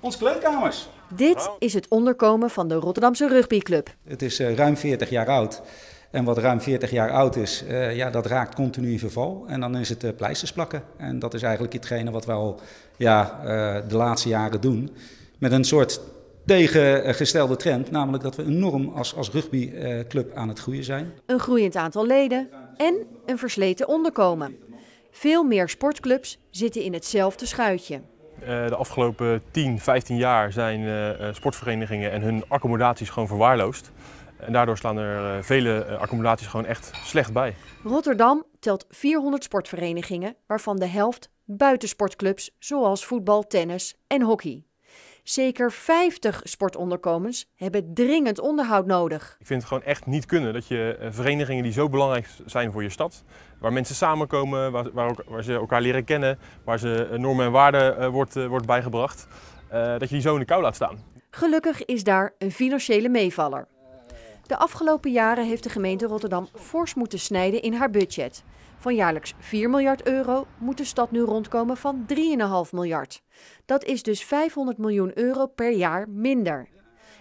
onze kleedkamers. Dit is het onderkomen van de Rotterdamse rugbyclub. Het is eh, ruim 40 jaar oud. En wat ruim 40 jaar oud is, eh, ja, dat raakt continu in verval. En dan is het pleistersplakken eh, pleisters plakken. En dat is eigenlijk hetgene wat we al ja, de laatste jaren doen. Met een soort tegengestelde trend, namelijk dat we enorm als, als rugbyclub aan het groeien zijn. Een groeiend aantal leden en een versleten onderkomen. Veel meer sportclubs zitten in hetzelfde schuitje. Eh, de afgelopen 10, 15 jaar zijn eh, eh, sportverenigingen en hun accommodaties gewoon verwaarloosd. En daardoor slaan er vele accommodaties gewoon echt slecht bij. Rotterdam telt 400 sportverenigingen, waarvan de helft buitensportclubs zoals voetbal, tennis en hockey. Zeker 50 sportonderkomens hebben dringend onderhoud nodig. Ik vind het gewoon echt niet kunnen dat je eh, verenigingen die zo belangrijk zijn voor je stad, waar mensen samenkomen, waar, waar, waar ze elkaar leren kennen, waar ze eh, normen en waarden eh, wordt, wordt bijgebracht, dat je die zo in de kou laat staan. Gelukkig is daar een financiële meevaller. De afgelopen jaren heeft de gemeente Rotterdam fors moeten snijden in haar budget. Van jaarlijks 4 miljard euro moet de stad nu rondkomen van 3,5 miljard. Dat is dus 500 miljoen euro per jaar minder.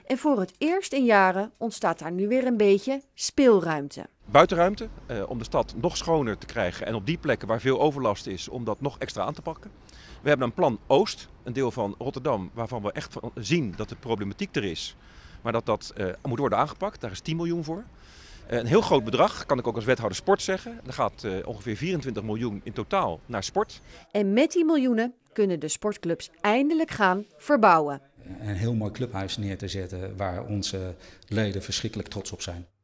En voor het eerst in jaren ontstaat daar nu weer een beetje speelruimte. Buitenruimte, eh, om de stad nog schoner te krijgen en op die plekken waar veel overlast is, om dat nog extra aan te pakken. We hebben een plan Oost, een deel van Rotterdam, waarvan we echt zien dat de problematiek er is, maar dat dat eh, moet worden aangepakt. Daar is 10 miljoen voor. Een heel groot bedrag, kan ik ook als wethouder sport zeggen. Er gaat eh, ongeveer 24 miljoen in totaal naar sport. En met die miljoenen kunnen de sportclubs eindelijk gaan verbouwen. Een heel mooi clubhuis neer te zetten waar onze leden verschrikkelijk trots op zijn.